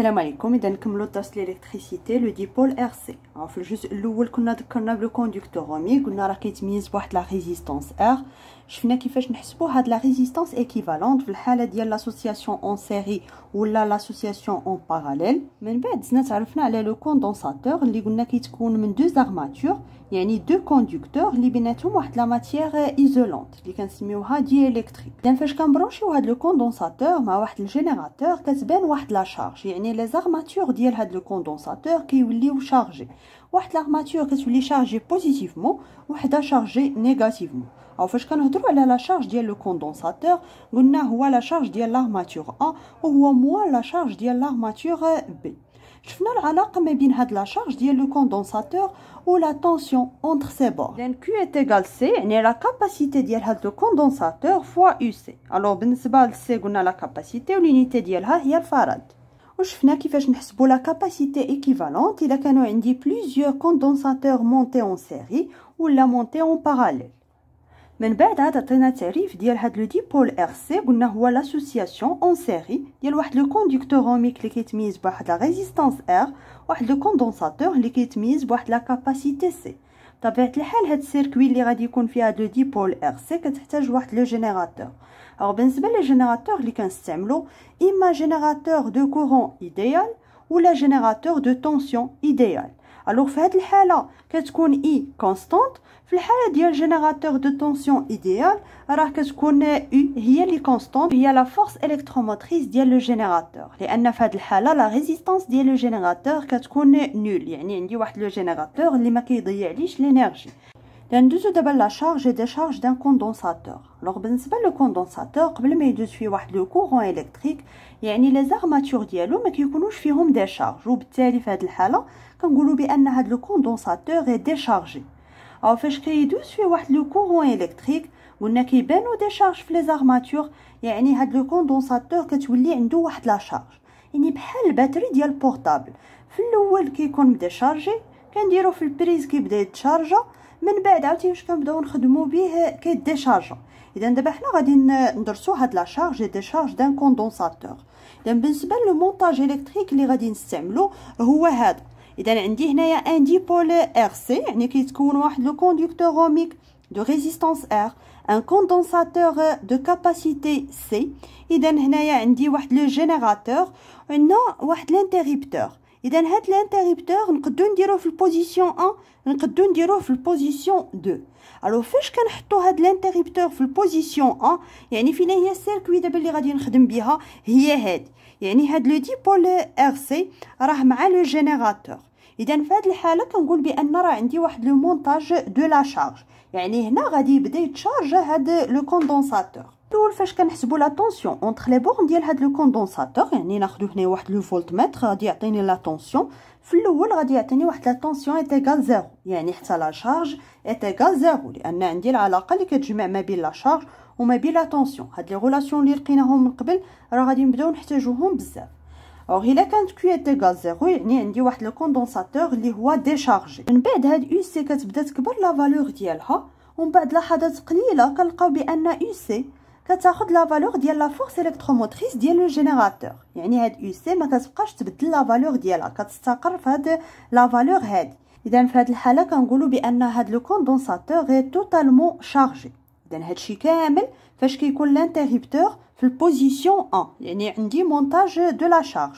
السلام عليكم اذا نكملوا الدرس ليليكتريسيتي لو ديبول ار سي في الجزء الاول كنا ذكرنا بلو كوندكتورومي قلنا راه كيتميز بواحد لا ريزيستانس ار شفنا كيفاش نحسبو هاد لا ريزيستانس ايكيفالونت في الحاله ديال لاسوسياسيون اون سيري ولا لاسوسياسيون اون باراليل من بعد زدنا تعرفنا على لو كوندونساتور اللي قلنا كيتكون من دو ارماتور يعني دو كوندكتور اللي بيناتهم واحد لا ماتيير ايزولونت اللي كنسميوها دي الكتريك اذا فاش كنبرونشيو هاد لو كوندونساتور مع واحد الجينيراتور كتبان واحد لا شارج يعني Les armatures disent le condensateur qui est lié ou chargé. Ou est l'armature chargée positivement ou est chargée négativement. En fait, quand on trouve la charge disent le condensateur, on a la charge disent l'armature A ou au moins la charge disent l'armature B. Je fais une analogie bin la charge disent le condensateur ou la tension entre ses bornes. C est égal C, c'est la capacité disent le condensateur fois U C. Alors bin c'est valable si la capacité en unité disent le C, le Farad. Pour la capacité équivalente, il a a plusieurs condensateurs montés en série ou en parallèle. la capacité il le dipôle RC l'association en série, il a conducteur la résistance R ou le condensateur qui la capacité C. بطبيعه الحال هاد السيركوي اللي غادي يكون فيها دو ديبول ار سي كتحتاج واحد لو جينيراتور او بالنسبه لي جينيراتور اللي كنستعملو اما جينيراتور دو كورون ايديال ولا جينيراتور دو طونسيون ايديال الوغ في هاد الحاله كتكون اي كونستانت في الحاله ديال جينيراتور دو طونسيون ايديال راه كتكون او هي لي كونستانت هي لا فورس الكتروموتريس ديال لو جينيراتور لان في هاد الحاله لا ريزيستانس ديال لو جينيراتور كتكون نول يعني عندي واحد لو جينيراتور اللي ما كيضيعليش لينيرجي ندوزو دابا لا شارج دي شارج دان كوندونساتور لوغ بالنسبه لو كوندونساتور قبل ما يدوز فيه واحد لو كورون الكتريك يعني لي زارماتور ديالو ما كيكونوش فيهم دي شارج وبالتالي في هاد الحاله كنقولوا بان هاد لو كوندونساتور اي ديشارجي او فاش كيدوز فيه واحد لو كورون الكتريك قلنا كيبانو دي شارج في لي زارماتور يعني هاد لو كوندونساتور كتولي عنده واحد لا شارج يعني بحال الباتري ديال البورطابل في الاول كيكون مديشارجي كنديرو في البريز كيبدا يتشارجا من بعد عاوتاني فاش كنبداو نخدمو به كيديشارجا اذا دابا حنا غادي ندرسو هاد لا شارج دي شارج دان كوندونساتور اذا بالنسبه للمونتاج الكتريك اللي غادي نستعملو هو هذا اذا عندي هنايا ان ديبول ار سي يعني كيتكون واحد لو كوندكتور اوميك دو ريزيستانس ار ان كوندونساتور دو كاباسيتي سي اذا هنايا عندي واحد لو جينيراتور عندنا واحد لانتيريبتور اذا هاد لانتيريبتور نقدو نديروه في البوزيسيون 1 نقدو نديروه في البوزيسيون 2 الو فاش كنحطو هاد لانتيريبتور في البوزيسيون 1 يعني فين هي السيركوي دابا اللي غادي نخدم بها هي هاد يعني هاد لو ديبول ار سي راه مع لو جينيراتور اذا في هذه الحاله كنقول بان راه عندي واحد لو مونتاج دو لا شارج يعني هنا غادي يبدا يتشارج هاد لو كوندونساتور الاول فاش كنحسبوا لا طونسيون اونتر لي بورن ديال هاد لو كوندونساتور يعني ناخذ هنا واحد لو فولت متر غادي يعطيني لا طونسيون في الاول غادي يعطيني واحد لا طونسيون ايتيغال زيرو يعني حتى لا شارج ايتيغال زيرو لان عندي العلاقه اللي كتجمع ما بين لا شارج وما بين لا طونسيون هاد لي غولاسيون اللي لقيناهم من قبل راه غادي نبداو نحتاجوهم بزاف اوغ الا كانت دو غاز زيرو يعني عندي واحد لو كوندونساتور اللي هو ديشارجي من بعد هاد او سي كتبدا تكبر لا فالور ديالها ومن بعد لحظات قليله كنلقاو بان او سي كتاخذ لا فالور ديال لا فورس الكتروموتريس ديال لو جينيراتور يعني هاد او سي ما كتبقاش تبدل لا فالور ديالها كتستقر في هاد لا فالور هادي اذا في هاد الحاله كنقولوا بان هاد لو كوندونساتور غير توتالمون شارجي اذا هادشي كامل فاش كيكون لانتيريبتور في البوزيسيون 1 يعني عندي مونتاج دو لا شارج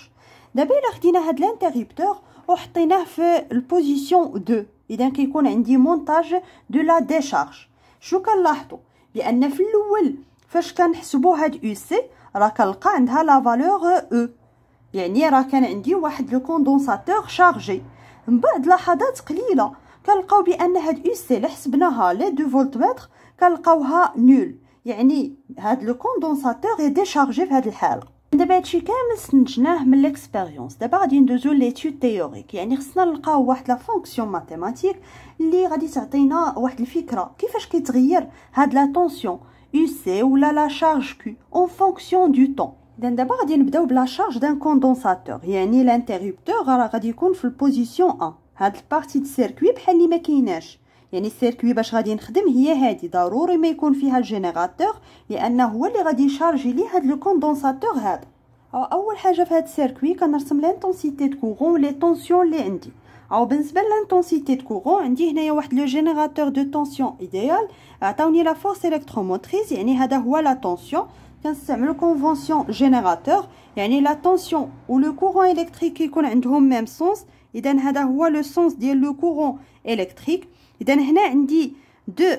دابا الا خدينا هاد الانتريبتور وحطيناه في البوزيسيون 2 اذا كيكون عندي مونتاج دو لا ديشارج شو كنلاحظوا بان في الاول فاش كنحسبوا هاد او سي راه كنلقى عندها لا فالور او يعني راه كان عندي واحد لو كوندونساتور شارجي من بعد لحظات قليله كنلقاو بان هاد او سي اللي حسبناها لي فولت فولتمتر كنلقاوها نول يعني هاد لو كوندونساتور اي ديشارجي في هاد الحاله دابا هادشي كامل استنتجناه من ليكسبيريونس دابا غادي ندوزو ليتيود تيوريك يعني خصنا نلقاو واحد لا فونكسيون ماتيماتيك اللي غادي تعطينا واحد الفكره كيفاش كيتغير هاد لا طونسيون يو سي ولا لا شارج كي اون فونكسيون دو طون اذا دابا غادي نبداو بلا شارج دان كوندونساتور يعني لانتيريبتور راه غادي يكون في البوزيسيون 1 هاد البارتي دو سيركوي بحال اللي ما كايناش يعني السيركوي باش غادي نخدم هي هادي ضروري ما يكون فيها الجينيراتور لانه هو اللي غادي يشارجي لي هاد الكوندونساتور هذا أو اول حاجه في هاد السيركوي كنرسم لانتونسيتي دو كورون لي طونسيون لي عندي او بالنسبه لانتونسيتي دو كورون عندي هنايا واحد لو جينيراتور دو طونسيون ايديال عطاوني لا فورس الكتروموتريز يعني هذا هو لا طونسيون كنستعملو كونفونسيون جينيراتور يعني لا طونسيون و لو كورون الكتريك كيكون عندهم ميم سونس اذا هذا هو لو سونس ديال لو كورون الكتريك إذن هنا عندي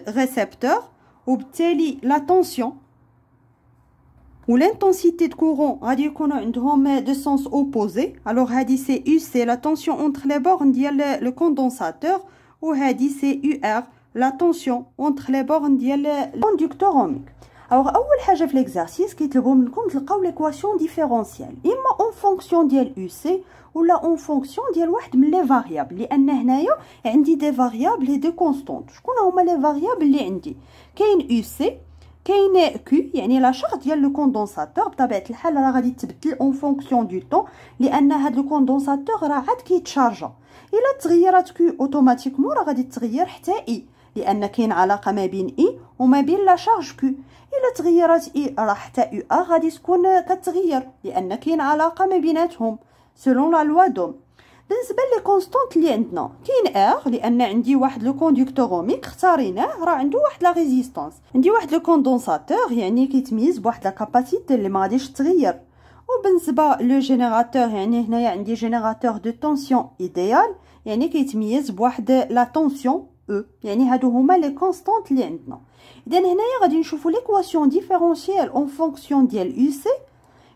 récepteurs qui obtiennent la tension ou l'intensité de courant, radio courant, deux sens opposé. Alors, c'est UC, la tension entre les bornes, le condensateur. Ou c'est UR, la tension entre les bornes, le conducteur ohmique. Alors, la première chose que vous devez dans l'exercice, c'est de trouver l'équation différentielle, Il soit en fonction de l'Uc, ou en fonction de l'une des variables. Parce que, ici, des variables et des constantes. Je connais les variables que j'ai. Il y a l'Uc, il y a l'Q, cest la charge du condensateur. En tout cas, elle en fonction du temps, parce que ce condensateur va être chargé. Et la changement de Q, automatiquement, va être changé jusqu'à I. لأن كاين علاقة ما بين إي وما بين لا شارج كو إلا تغيرت إي راه حتى او أ غادي تكون كتغير لأن كاين علاقة ما بيناتهم سلون لا لوا دوم بالنسبه لي كونستانت لي عندنا كاين ار لان عندي واحد لو كونديكتور اوميك اختاريناه راه عنده واحد لا ريزيستانس عندي واحد لو كوندونساتور يعني كيتميز بواحد لا كاباسيتي اللي ما غاديش تغير وبالنسبه لو جينيراتور يعني هنايا عندي جينيراتور دو تونسيون ايديال يعني كيتميز بواحد لا تونسيون او يعني هادو هما لي كونستانت لي عندنا اذا هنايا غادي نشوفو ليكواسيون ديفيرونسييل اون فونكسيون ديال يو سي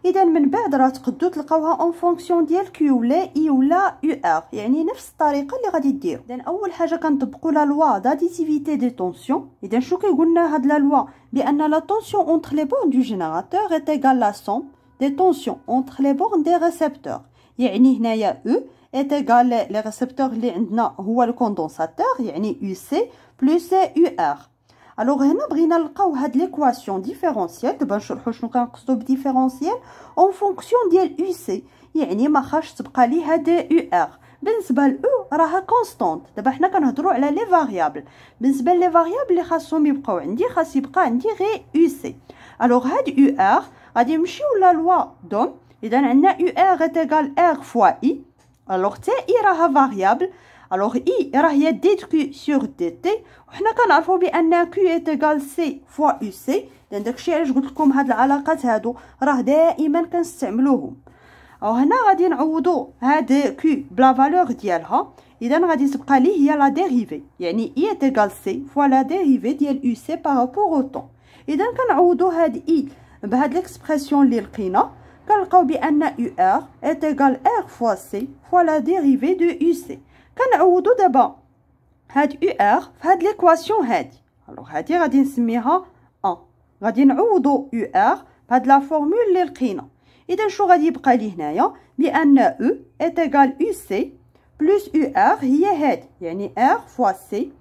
اذا من بعد راه تقدو تلقاوها اون فونكسيون ديال كيو ولا اي ولا يو ار يعني نفس الطريقه اللي غادي ديرو اذا اول حاجه كنطبقو لا لوا داديتيفيتي دي طونسيون اذا شو كيقولنا هاد لا لوا بان لا طونسيون اونتر لي بورن دو جينيراتور ايت ايغال لا سوم دي طونسيون اونتر لي بورن دي ريسبتور يعني هنايا او est égal le récepteurs اللي عندنا هو الكوندونساتور يعني UC سي UR alors هنا بغينا نلقاو هاد ليكواسيون ديفيرونسييل دابا نشرحو شنو كنقصدو بديفيرونسييل اون فونكسيون ديال UC يعني ما خاش تبقى لي هاد UR ار بالنسبه لاو راها كونستانت دابا حنا كنهضروا على لي فاريابل بالنسبه لي فاريابل اللي خاصهم يبقاو عندي خاص يبقى عندي غير UC alors هاد UR غادي نمشيو لا لوا دوم اذا عندنا UR ار ات ايغال ار فوا اي الوغ تي اي راها فاريابل الوغ اي راهي ديت كيو سور دي تي وحنا كنعرفوا بان كيو ايتيغال سي فوا او سي لان داكشي علاش قلت لكم هاد العلاقات هادو راه دائما كنستعملوهم او هنا غادي نعوضو هاد كيو بلا فالور ديالها اذا غادي تبقى لي هي لا ديريفي يعني اي ايتيغال سي فوا لا ديريفي ديال او سي بارابور او طون اذا كنعوضو هاد اي بهاد ليكسبرسيون اللي لقينا كنلقاو بان يو ار ايت ايغال ار فوا سي فوا لا ديريفي دو يو سي كنعوضو دابا هاد يو ار في ليكواسيون هادي الوغ هادي غادي نسميها ان غادي نعوضو يو ار بهاد لا فورمول اللي لقينا اذا شو غادي يبقى لي هنايا بان او ايت ايغال يو سي بلس يو ار هي هادي يعني ار فوا سي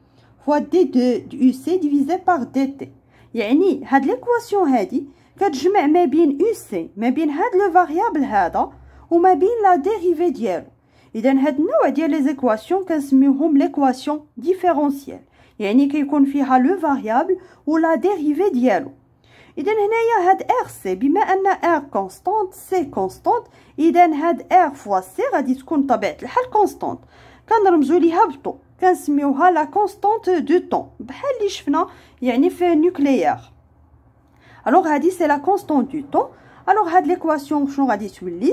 فوا دي دو يو سي ديفيزي باغ دي تي يعني هاد ليكواسيون هادي كتجمع ما بين او سي ما بين هاد لو فاريابل هذا وما بين لا ديريفي ديالو اذا هاد النوع ديال لي زيكواسيون كنسميوهم ليكواسيون ديفيرونسيال يعني كيكون فيها لو فاريابل ولا ديريفي ديالو اذا هنايا هاد ار سي بما ان ار كونستانت سي كونستانت اذا هاد ار فوا سي غادي تكون طبيعه الحال كونستانت كنرمزو ليها بالطو كنسميوها لا كونستانت دو طون بحال اللي شفنا يعني في نيوكليير Alors, c'est la constante du temps. Alors, nous l'équation, غادي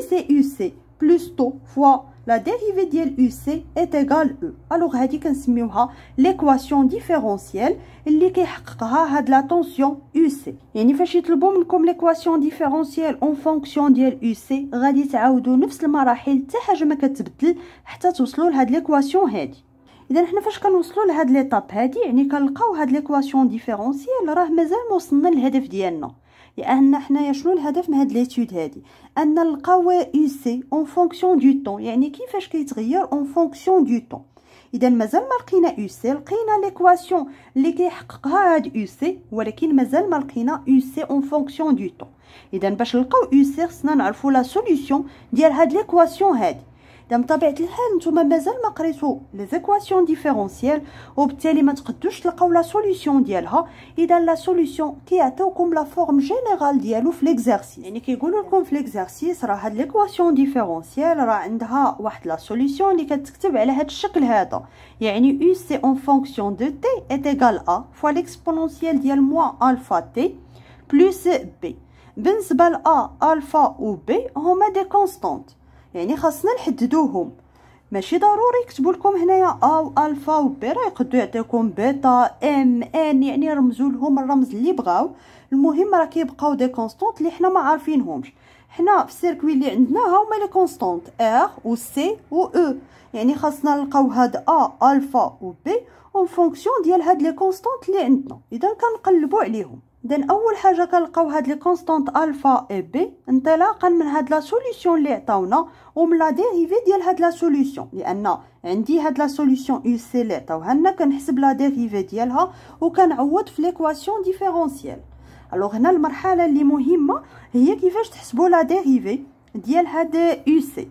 C'est UC plus taux fois la dérivée de UC est égale E. Alors, c'est l'équation différentielle qui كيحققها la tension UC. Et فاش يطلبوا منكم l'équation différentielle en fonction ديال UC غادي تعاودوا نفس المراحل حتى حاجه ما كتبدل حتى توصلوا لهاد l'équation هادي. اذا حنا فاش كنوصلوا لهاد ليطاب هادي يعني كنلقاو هاد ليكواسيون ديفيرونسيال راه مازال ما وصلنا للهدف ديالنا لان حنايا شنو الهدف من هاد ليتود هادي ان نلقاو اي سي اون فونكسيون دو طون يعني كيفاش كيتغير اون فونكسيون دو طون اذا مازال ما لقينا او سي لقينا ليكواسيون اللي كيحققها هاد او سي ولكن مازال ما لقينا او سي اون فونكسيون دو طون اذا باش نلقاو او سي خصنا نعرفوا لا سوليوشن ديال هاد ليكواسيون هادي بطبيعه الحال نتوما مازال ما قريتو لي زيكواسيون ديفيرونسييل وبالتالي ما تقدوش تلقاو لا سوليوشن ديالها اذا لا سوليوشن كيعطيوكم لا فورم جينيرال ديالو في ليكزارسيس يعني كيقولوا لكم في ليكزارسيس راه هاد ليكواسيون ديفيرونسييل راه عندها واحد لا سوليوشن اللي كتكتب على هاد الشكل هذا يعني u سي اون فونكسيون دو تي est égal à fois l'exponentielle ديال موان الفا تي بلس بي بالنسبه لا الفا و بي هما دي كونستانت يعني خاصنا نحددوهم ماشي ضروري يكتبوا لكم هنايا ا و الفا و بي راه يقدروا يعطيكم بيتا ام ان يعني رمزوا لهم الرمز اللي بغاو المهم راه كيبقاو دي كونستونت اللي حنا ما عارفينهمش حنا في السيركوي اللي عندنا ها هما لي كونستونت ار و سي و او يعني خاصنا نلقاو هاد ا الفا و بي اون فونكسيون ديال هاد لي كونستونت اللي عندنا اذا كنقلبوا عليهم إذن أول حاجة كنلقاو هاد لي كونستانت ألفا إي بي انطلاقا من هاد لا سوليسيون اللي عطاونا ومن لا ديريفي ديال هاد لا سوليسيون لأن عندي هاد لا سوليسيون يو سي لي عطاوها لنا كنحسب لا ديريفي ديالها وكنعوض في ليكواسيون ديفيرونسيال الوغ هنا المرحلة اللي مهمة هي كيفاش تحسبوا لا ديريفي ديال هاد يو سي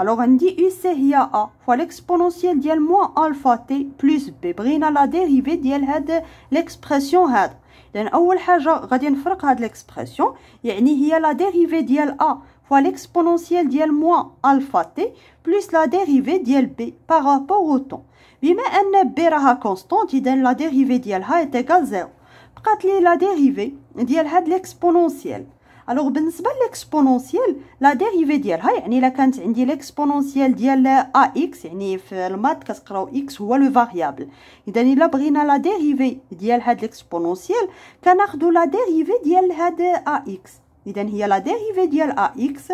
الوغ عندي يو سي هي ا فوا ليكسبونونسيال ديال موان ألفا تي بلس بي بغينا لا ديريفي ديال هاد ليكسبرسيون هاد لان اول حاجه غادي نفرق هاد ليكسبرسيون يعني هي لا ديريفي ديال ا فوا ليكسبونونسييل ديال موان الفا تي بلس لا ديريفي ديال بي بارابور او طون بما ان بي راها كونستانت اذا لا ديريفي ديالها ايتيكال زيرو بقات لي لا ديريفي ديال هاد ليكسبونونسييل الوغ بالنسبه للاكسبونونسيال لا ديريفي ديالها يعني الا كانت عندي ليكسبونونسيال ديال ا اكس يعني في المات كتقراو اكس هو لو فاريابل اذا الا بغينا لا ديريفي ديال هاد ليكسبونونسيال كناخذو لا ديريفي ديال هاد ا اكس اذا هي لا ديريفي ديال ا اكس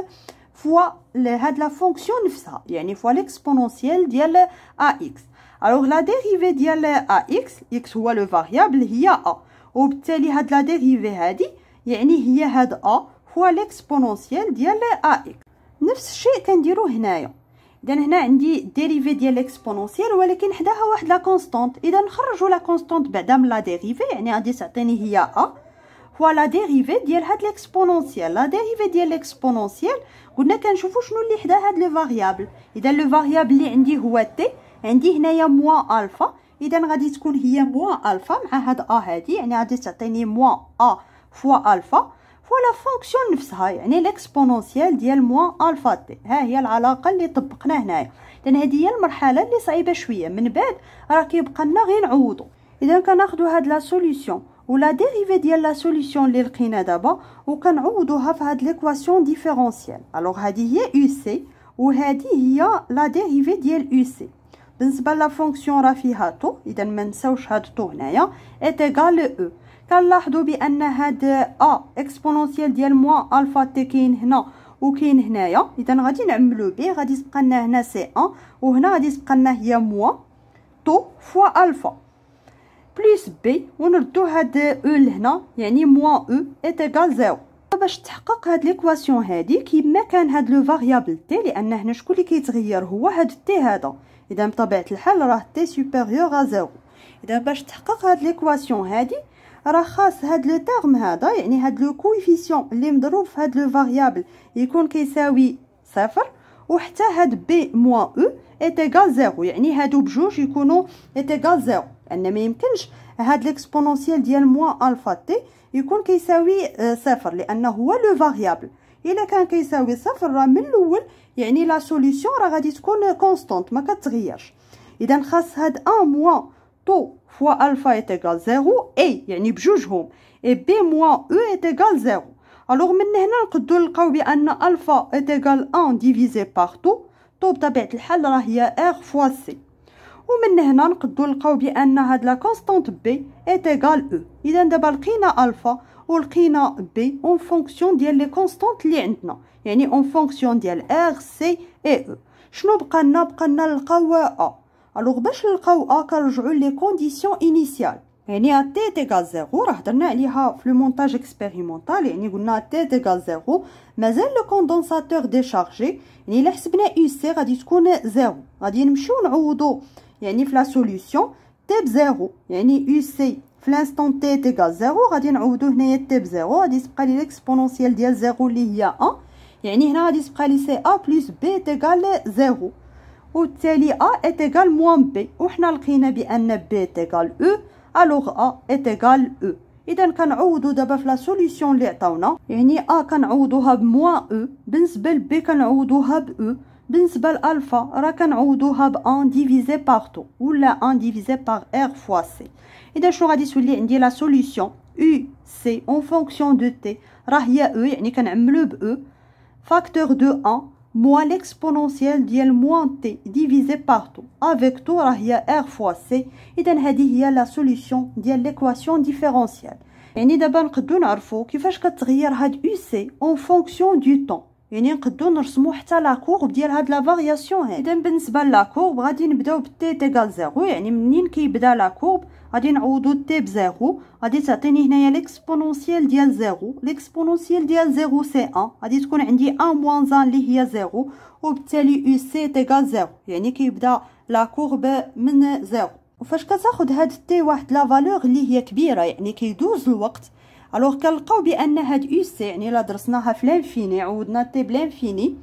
فوا هاد لا فونكسيون نفسها يعني فوا ليكسبونونسيال ديال ا اكس الوغ لا ديريفي ديال ا اكس اكس هو لو فاريابل هي ا وبالتالي هاد لا ديريفي هادي يعني هي هاد أ هو ليكسبونونسيال ديال أ إكس نفس الشيء كنديرو هنايا اذا هنا عندي ديريفي ديال ليكسبونونسيال ولكن حداها واحد لا كونستانت اذا نخرجوا لا كونستانت بعدا من لا ديريفي يعني غادي تعطيني هي ا هو لا ديريفي ديال هاد ليكسبونونسيال لا ديريفي ديال ليكسبونونسيال قلنا كنشوفوا شنو اللي حدا هاد لو فاريابل اذا لو فاريابل اللي عندي هو تي عندي هنايا موا الفا اذا غادي تكون هي موا الفا مع هاد ا هادي يعني غادي تعطيني موا ا فوا الفا فوا لا فونكسيون نفسها يعني ليكسبونونسيال ديال موان الفا تي ها هي العلاقه اللي طبقنا هنايا لان هذه هي المرحله اللي صعيبه شويه من بعد راه كيبقى لنا غير نعوضو اذا كناخذوا هاد لا سوليوشن ولا ديريفي ديال لا سوليوشن اللي لقينا دابا وكنعوضوها في هاد ليكواسيون ديفيرونسيال الوغ هادي هي او سي وهذه هي لا ديريفي ديال او سي بالنسبه لا فونكسيون راه فيها تو اذا ما نساوش هاد تو هنايا ايتيغال او كنلاحظوا بان هاد ا اكسبونونسيال ديال موان الفا تي كاين هنا وكاين هنايا اذا غادي نعملو به غادي تبقى لنا هنا سي ان وهنا غادي تبقى لنا هي موان تو فوا الفا بلس بي ونردو هاد او لهنا يعني موان او اتيكال زيرو باش تحقق هاد ليكواسيون هادي كيما كان هاد لو فاريابل تي لان هنا شكون اللي كيتغير هو هاد تي هذا اذا بطبيعه الحال راه تي سوبيريور ا زيرو اذا باش تحقق هاد ليكواسيون هادي راه خاص هاد لو تيرم هذا يعني هاد لو كويفيسيون اللي مضروب في هاد لو فاريابل يكون كيساوي صفر وحتى هاد بي موا e او ايتيغال زيرو يعني هادو بجوج يكونوا ايتيغال زيرو ان ما يمكنش هاد ليكسبونونسييل ديال موا الفا تي يكون كيساوي آه، صفر لان هو لو فاريابل الا كان كيساوي صفر راه من الاول يعني لا سوليسيون راه غادي تكون كونستانت ما كتغيرش اذا خاص هاد ان موان تو فوا ألفا ايتيغال زيرو أي يعني بجوجهم إي بي موان أو ايتيغال زيرو ألوغ من هنا نقدو نلقاو بأن ألفا ايتيغال أن ديفيزي باغ تو تو بطبيعة الحال راه هي فوا سي ومن هنا نقدو نلقاو بأن هاد لا كونستانت بي ايتيغال أو إذا دابا لقينا ألفا ولقينا بي اون فونكسيون ديال لي كونستانت اللي عندنا يعني اون فونكسيون ديال ار سي اي او شنو بقى لنا بقى لنا نلقاو ا الوغ باش نلقاو اكا كنرجعو لي كونديسيون انيسيال يعني ا تي تيغال زيرو راه هضرنا عليها في لو مونتاج اكسبيريمونتال يعني قلنا تي تيغال زيرو مازال لو كوندونساتور ديشارجي يعني الا حسبنا يو سي غادي تكون زيرو غادي نمشيو نعوضو يعني في لا سوليوشن تي بزيرو يعني يو سي في لانستون تي تيغال زيرو غادي نعوضو هنايا تي بزيرو غادي تبقى لي ليكسبونونسيال ديال زيرو اللي هي ا يعني هنا غادي تبقى لي سي ا بلس بي تيغال زيرو وبالتالي A est égal moins B وحنا لقينا بأن B est égal E ألوغ A est égal E إذا كنعوضو دابا في لا سوليسيون اللي عطاونا يعني A كنعوضوها بموان E بالنسبة ل B كنعوضوها ب E بالنسبة لألفا راه كنعوضوها ب 1 ديفيزي باغ تو ولا 1 ديفيزي باغ R فوا سي إذا شنو غادي تولي عندي لا سوليسيون U C en fonction de T راه هي E يعني كنعملو ب E فاكتور دو 1 moins l'exponentielle moins t divisé par tout avec tout راه r fois c اذا هذه هي la solution de l'équation différentielle يعني دابا نقدو نعرفو qui كتغير هاد u uc en fonction du temps يعني نقدو نرسمو حتى لا كورب ديال هاد لا فارياسيون هادي اذا بالنسبه لا كورب غادي نبداو بالتي تيغال زيرو يعني منين كيبدا لا كورب غادي نعوضو تي بزيرو غادي تعطيني هنايا ليكسبونونسييل ديال زيرو ليكسبونونسييل ديال زيرو سي ان غادي تكون عندي ان موان زان لي هي زيرو وبالتالي او سي تيغال زيرو يعني كيبدا لا كورب من زيرو وفاش كتاخد هاد تي واحد لا فالور هي كبيره يعني كيدوز الوقت الوغ كنلقاو بان هاد او سي يعني الا درسناها في لانفيني عودنا تي بلانفيني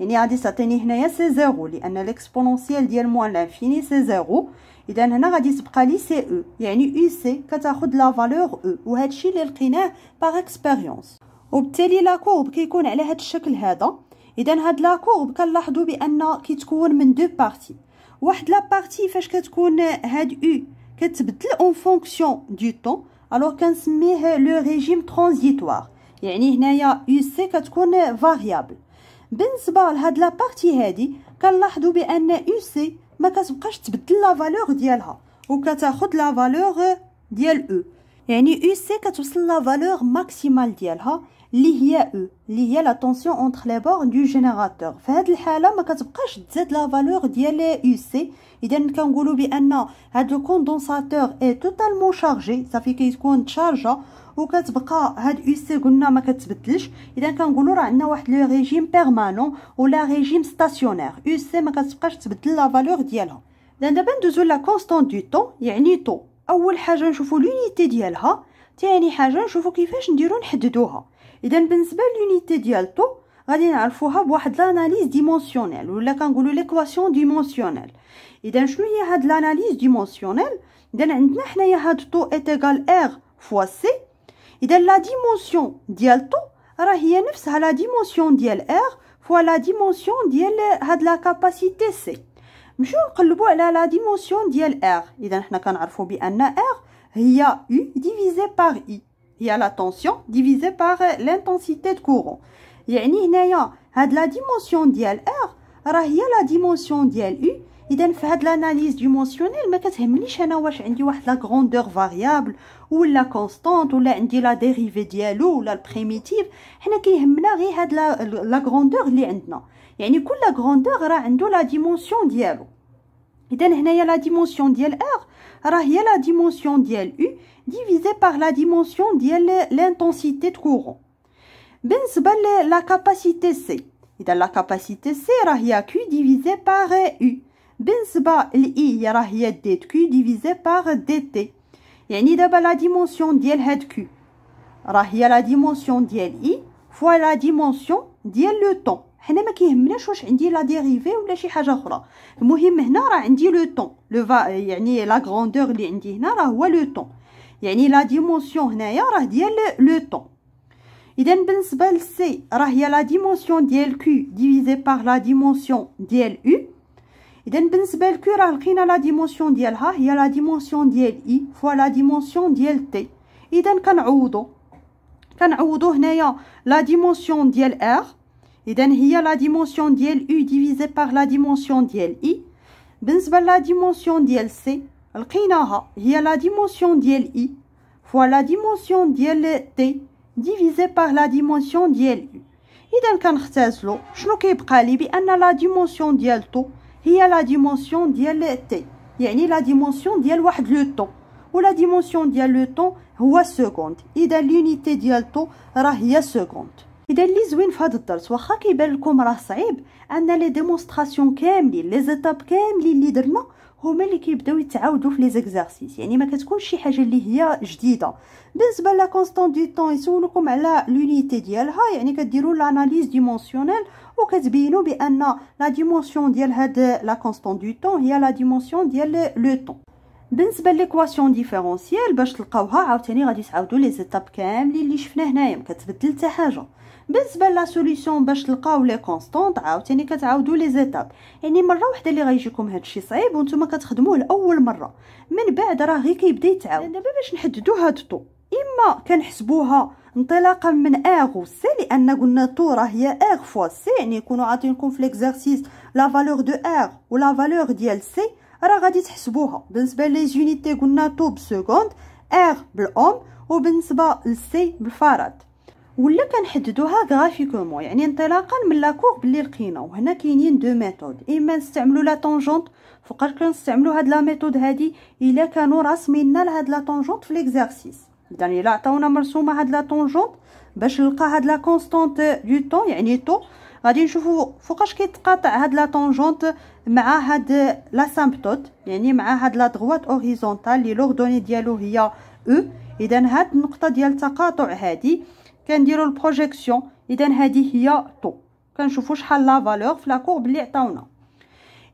يعني غادي تعطيني هنايا سي زيرو لان ليكسبونونسيال ديال موان لانفيني سي زيرو اذا هنا غادي تبقى لي سي او يعني او سي كتاخد لا فالور او وهادشي اللي لقيناه باغ اكسبيريونس وبالتالي لا كورب كيكون على هاد الشكل هذا اذا هاد لا كورب كنلاحظوا بان كيتكون من دو بارتي واحد لا بارتي فاش كتكون هاد او كتبدل اون فونكسيون دو طون الوغ كنسميه لو ريجيم ترانزيتوار يعني هنايا يو سي كتكون فاريابل بالنسبه لهاد لا هادي كنلاحظوا بان يو سي ما كتبقاش تبدل لا فالور ديالها وكتاخد لا فالور ديال او e. يعني يو سي كتوصل لا فالور ماكسيمال ديالها اللي هي او اللي هي لا طونسيون اونتر لي بور دو جينيراتور في هذه الحاله ما كتبقاش تزاد لا فالور ديال يو سي اذا كنقولوا بان هاد لو اي توتالمون شارجي صافي كيكون تشارجا وكتبقى هاد يو سي قلنا ما كتبدلش اذا كنقولوا راه عندنا واحد لو ريجيم بيرمانون ولا ريجيم ستاسيونير يو سي ما كتبقاش تبدل لا فالور ديالها دابا ندوزو لا كونستون دو طون يعني طو اول حاجه نشوفوا لونيتي ديالها ثاني حاجه نشوفوا كيفاش نديرو نحددوها اذا بالنسبه لونيتي ديال طو غادي نعرفوها بواحد لاناليز ديمونسيونيل ولا كنقولوا ليكواسيون ديمونسيونيل اذا شنو هي هاد لاناليز ديمونسيونيل اذا عندنا حنايا هاد طو ايتيغال ار فوا سي اذا لا ديمونسيون ديال طو راه هي نفسها لا ديمونسيون ديال ار فوا لا ديمونسيون ديال هاد لا كاباسيتي سي Nous allons parler a la dimension de R. Nous allons que R est U divisé par I. Il y a la tension divisée par l'intensité de courant. Nous allons a la dimension de R est la dimension de U. de l'analyse dimensionnelle, nous il savoir que la grandeur variable ou la constante ou la dérivée de l'eau ou la primitive, nous allons savoir la grandeur est là. Et nous coup la grandeur ra la dimension diève. Et la dimension dièle R, rahia la dimension dLU U, divisé par la dimension dièle l'intensité de courant. Ben s'ba la capacité C. Et la capacité C, rahia Q divisé par U. Ben s'ba l'I, rahia DQ divisé par DT. Et nous d'un la dimension dièle Q Rahia la dimension dLI I, e fois la dimension dièle le temps. هنا ما كيهمناش واش عندي لا ديريفي ولا شي حاجه اخرى المهم هنا راه عندي لو طون لو يعني لا غروندور اللي عندي هنا راه هو لو طون يعني لا ديمونسيون هنايا راه ديال لو طون اذا بالنسبه للسي راه هي لا ديمونسيون ديال كيو ديفيزي بار لا ديمونسيون ديال او اذا بالنسبه لكيو راه لقينا لا ديمونسيون ديالها هي لا ديمونسيون ديال اي فوا لا ديمونسيون ديال تي اذا كنعوضو كنعوضو هنايا لا ديمونسيون ديال ار Et donc, c'est la dimension du U divisé par la dimension du I. En la dimension du C, la 根 اء, c'est la dimension du I fois la dimension du T divisé par la dimension du U. Et donc, si je te la dimension ne me m'occupe pas de que la dimension du T la dimension du T. C'est-à-dire la dimension du Ch, où la dimension du państwo, est la seconde. Donc, l'unité du To, c'est la seconde. اذا اللي زوين في هذا الدرس واخا كيبان لكم راه صعيب ان لي ديمونستراسيون كاملين لي زيتاب كاملين اللي درنا هما اللي كيبداو يتعاودوا في لي زيكزارسيس يعني ما كتكونش شي حاجه اللي هي جديده بالنسبه لا كونستانت دي طون يسولكم على لونيتي ديالها يعني كديروا لاناليز ديمونسيونيل وكتبينوا بان لا ديمونسيون ديال هاد لا كونستانت دي طون هي لا ديمونسيون ديال لو طون بالنسبه ليكواسيون ديفيرونسييل باش تلقاوها عاوتاني غادي تعاودوا لي زيتاب كاملين اللي شفنا هنايا ما كتبدل حتى حاجه بالنسبه لا سوليسيون باش تلقاو لي كونستانت عاوتاني كتعاودوا لي زيتاب يعني مره واحده اللي غيجيكم الشيء صعيب وانتم كتخدموه لاول مره من بعد راه غير كيبدا يتعاود دابا باش نحددوا هاد الطو اما كنحسبوها انطلاقا من اغ و سي لان قلنا طو راه هي اغ فوا سي يعني يكونوا عاطينكم في ليكزارسيس لا فالور دو اغ ولا فالور ديال سي راه غادي تحسبوها بالنسبه لي زونيتي قلنا طو بسكوند اغ بالاوم وبالنسبه لسي بالفرد ولا كنحددوها غرافيكومون يعني انطلاقا من لاكوغ بلي لقينا وهنا كاينين دو ميثود اما نستعملو لا طونجونط فوقاش كنستعملو هاد لا ميثود هادي الا كانوا راسمينا لهاد يعني لا طونجونط في ليكزارسيس يعني الا عطاونا مرسومه هاد لا طونجونط باش نلقى هاد لا كونستانت دو طون يعني طو غادي نشوفو فوقاش كيتقاطع هاد لا طونجونط مع هاد لا سامبتوت يعني مع هاد لا دغوات اوريزونتال لي لوردوني ديالو هي او e. اذا هاد النقطه ديال التقاطع هادي كنديرو البروجيكسيون اذا هذه هي طو كنشوفوا شحال لا فالور في كورب اللي عطاونا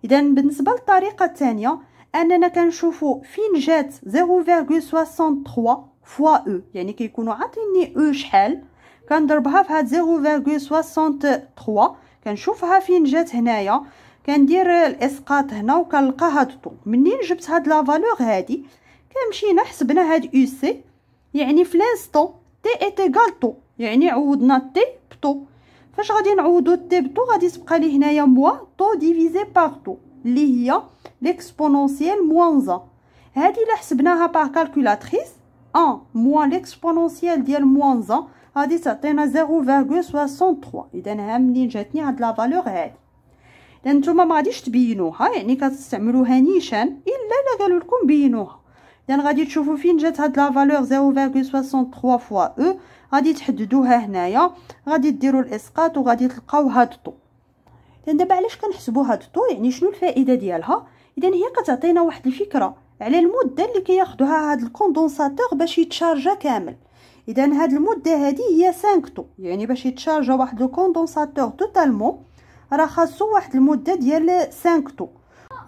اذا بالنسبه للطريقه الثانيه اننا كنشوفوا فين جات 0.63 فوا او يعني كيكونوا عاطيني او شحال كنضربها في هاد 0.63 كنشوفها فين جات هنايا كندير الاسقاط هنا وكنلقى هاد الطو منين جبت هاد لا فالور هادي كنمشينا حسبنا هاد او سي يعني في لانستون تي ايتيغال طو يعني عوضنا تي بطو فاش غادي نعوضو تي بطو غادي تبقى لي هنايا موا طو ديفيزي باغ طو لي هي ليكسبونونسييل زان هادي الا حسبناها باغ كالكولاتخيس ان موان ليكسبونونسييل ديال موان زان غادي تعطينا زيرو فاغو تخوا اذا ها منين جاتني هاد لا هادي إذا نتوما مغاديش تبينوها يعني كتستعملوها نيشان الا لا قالوا بينوها لان يعني غادي تشوفوا فين جات هاد لا فالور 0.63 فوا او غادي تحددوها هنايا غادي ديروا الاسقاط وغادي تلقاو هاد الطو لان يعني دابا علاش كنحسبوا هاد الطو يعني شنو الفائده ديالها اذا هي كتعطينا واحد الفكره على المده اللي كياخذها هاد الكوندونساتور باش يتشارجا كامل اذا هاد المده هادي هي 5 طو يعني باش يتشارجا واحد الكوندونساتور توتالمون راه خاصو واحد المده ديال 5 طو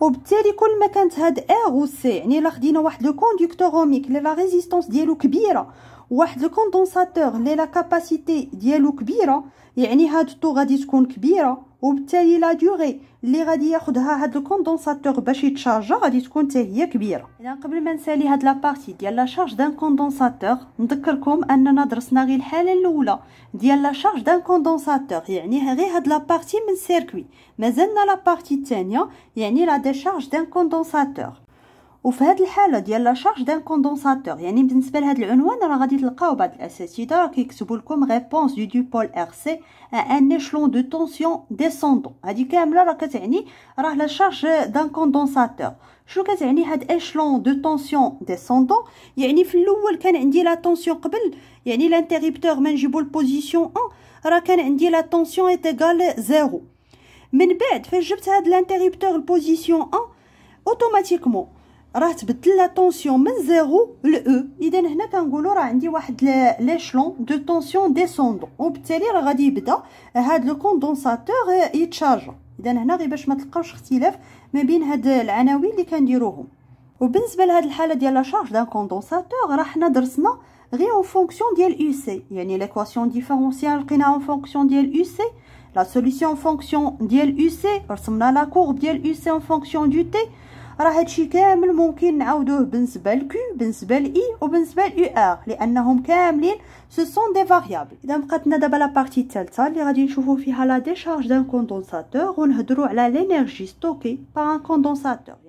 وبالتالي كل ما كانت هاد ا او سي يعني الا خدينا واحد لو اوميك لي لا ريزيستانس ديالو كبيره واحد كوندونساتور لي لا كاباسيتي ديالو كبيره يعني هاد الطو غادي تكون كبيره وبالتالي لا ديوغي اللي غادي ياخذها هاد الكوندونساتور باش يتشارجا غادي تكون حتى كبيره اذا قبل ما نسالي هاد بارتي ديال لا شارج دان كوندونساتور نذكركم اننا درسنا غير الحاله الاولى ديال لا شارج دان كوندونساتور يعني غير هاد بارتي من سيركوي مازالنا بارتي الثانيه يعني لا ديشارج دان كوندونساتور Au fait, le cas là, c'est la charge d'un condensateur. Il y a une expérience un peu différente de laquelle on a abordé cette idée, qui est que si une réponse du Dr Paul RC, un échelon de tension descendant. Alors, disons que c'est un échelon de tension descendant. Il y a un flux qui est la tension qu'il y a. L'interrupteur, quand je la position 1, alors que la tension est égale à 0. Mais bête, fait juste que l'interrupteur position 1 automatiquement. راه تبدل لا طونسيون من زيرو او اذا هنا كنقولوا راه عندي واحد ليشلون دو طونسيون ديسوندون وبالتالي راه غادي يبدا هاد لو كوندونساتور يتشارج اذا هنا غير باش ما تلقاوش اختلاف ما بين هاد العناوين اللي كنديروهم وبالنسبه لهاد الحاله ديال لا شارج دان كوندونساتور راه حنا درسنا غير اون فونكسيون ديال يو سي يعني ليكواسيون ديفيرونسيال لقيناها اون فونكسيون ديال يو سي لا سوليسيون فونكسيون ديال يو سي رسمنا لا كورب ديال يو سي اون فونكسيون دو تي راه هادشي كامل ممكن نعاودوه بالنسبه لكو بالنسبه لاي e، وبالنسبه لاي ار لانهم كاملين سو سون دي فاريابل اذا بقاتنا دابا لا بارتي الثالثه اللي غادي نشوفو فيها لا ديشارج دان كوندونساتور ونهضروا على لينيرجي ستوكي بار ان كوندونساتور